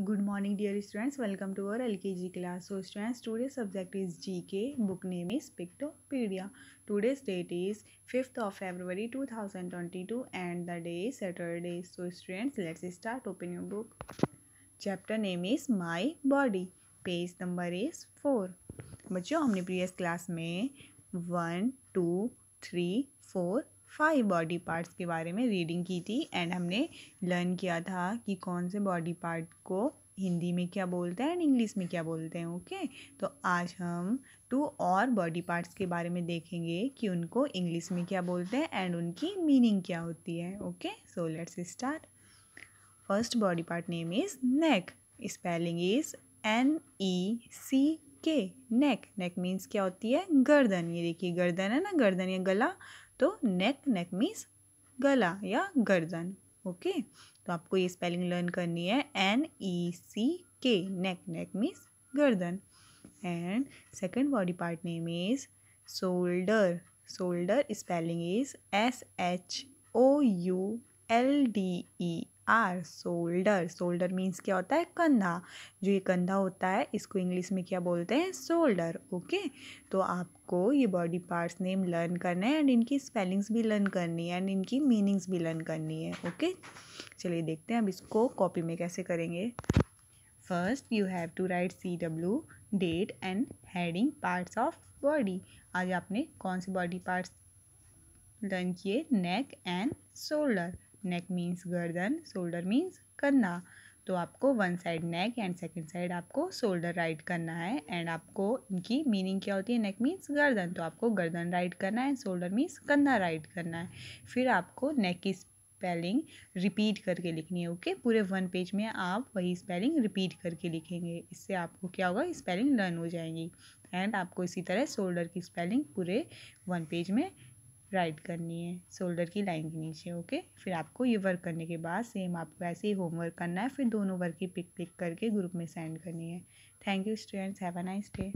Good morning dear students welcome to our L K G class so students today subject is G K book name is Pictopedia today date is fifth of February two thousand twenty two and the day Saturday so students let's start open your book chapter name is my body page number is four बच्चों हमने previous class में one two three four five body parts के बारे में reading की थी and हमने learn किया था कि कौन से बॉडी पार्ट को हिंदी में क्या बोलते हैं एंड इंग्लिश में क्या बोलते हैं ओके तो आज हम टू और बॉडी पार्ट्स के बारे में देखेंगे कि उनको इंग्लिश में क्या बोलते हैं एंड उनकी मीनिंग क्या होती है okay so let's start first body part name is neck spelling is N E C K neck neck means क्या होती है गर्दन ये देखिए गर्दन है ना गर्दन या गला तो नेक नेक मीन्स गला या गर्दन ओके तो आपको ये स्पेलिंग लर्न करनी है N E C K neck neck means गर्दन and second body part name is shoulder shoulder spelling is S H O U L D E R shoulder shoulder means क्या होता है कंधा जो ये कंधा होता है इसको इंग्लिश में क्या बोलते हैं शोल्डर ओके तो आपको ये बॉडी पार्ट्स नेम लर्न करना है एंड इनकी स्पेलिंग्स भी लर्न करनी है एंड इनकी मीनिंग्स भी लर्न करनी है ओके चलिए देखते हैं अब इसको कॉपी में कैसे करेंगे first you have to write C W date and heading parts of body आज आपने कौन से बॉडी पार्ट्स लर्न किए neck and shoulder neck means गर्दन शोल्डर मीन्स कंधा तो आपको one side neck and second side आपको शोल्डर राइट करना है एंड आपको इनकी मीनिंग क्या होती है नेक मीन्स गर्दन तो आपको गर्दन राइट करना है शोल्डर मीन्स कंधा राइट करना है फिर आपको नेक की स्पेलिंग रिपीट करके लिखनी है ओके okay? पूरे वन पेज में आप वही स्पेलिंग रिपीट करके लिखेंगे इससे आपको क्या होगा स्पेलिंग लर्न हो जाएंगी एंड आपको इसी तरह शोल्डर की स्पेलिंग पूरे वन पेज में राइट करनी है शोल्डर की लाइन के नीचे ओके फिर आपको ये वर्क करने के बाद सेम आपको ऐसे ही होमवर्क करना है फिर दोनों वर्क की पिक पिक करके ग्रुप में सेंड करनी है thank you students have a nice day